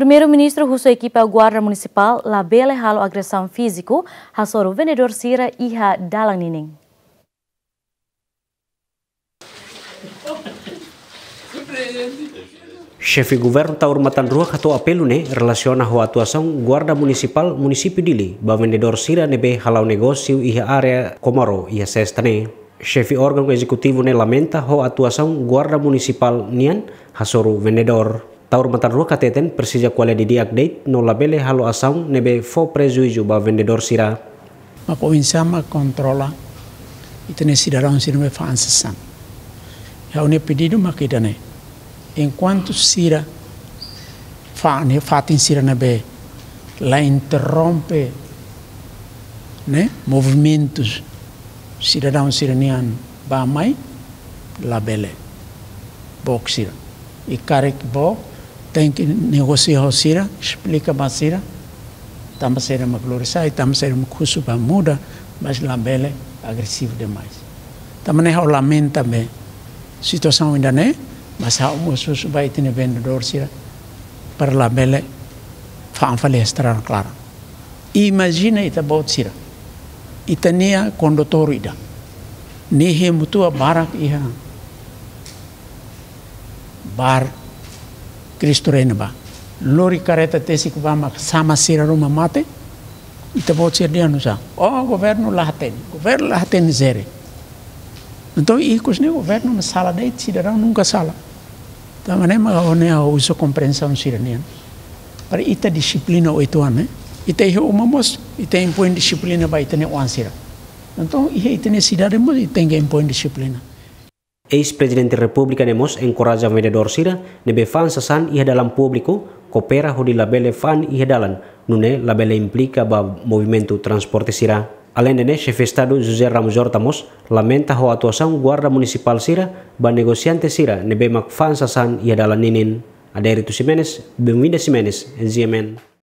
Primeiro-ministro Husoequipa Guarda Municipal labela halo agressão físico, hasoro vendedor sira iha dalang nining. Chefe governo ta urmatan rua kato apelune ne relaciona ho atuasong guarda municipal município dili ba vendedor sira nebe halau negosiu iha area Komoro iha sesta ne. Chefe órgão executivo ne lamenta ho atuasong guarda municipal nian hasoru vendedor. Taur ruka kateten Persija kuala di update no labele halo asaung nebe fo prejuiju ba vendedor sira. Ma cominciamo a controllare i tenesi da fa sinome fansesan. Ya e un pedido ma che dane. In sira fa ne fatin sira nebe la interrompe né movimentos cidadão sireniano ba mai labele boxir ikarek bo tem que negociar o Sira, explica para Sira, estamos a é uma florescer, estamos a é um curso para muda, mas Lambele é agressivo demais. Também há o lamento também. A situação ainda não é, mas há um curso para no vendedor Cira, para Lambele, fanfale estranho, claro. Imagina ita bot Cira, itania condutor ida, nihe mutua barak iha, é. bar Cristo reina ba lori carreta tesi que vamos sama sira ruma mate e te pode ser diano já o governo lá tem governo lá tem então e cos nem governo mas sala de cidadão nunca sala então nem mas o nem o uso compreensão cidadão para ita disciplina oito anos ita é uma e ita impõe disciplina vai ter um sira então e ita e tem ita impõe disciplina Ex-presidente Nemos encoraja dorsira nebe fan sasan iha dalam publiku kopera hodi labele fan iha dalan nune labele implika ba movimento transporte sira. Alain dene chef Estado José Ramos Hortamos lamenta ho atuasan guarda municipal sira ba negociante sira nebe mak fan sasan iha dalan ninin. Adair itu Simenes, bem Simenes, Ziemen.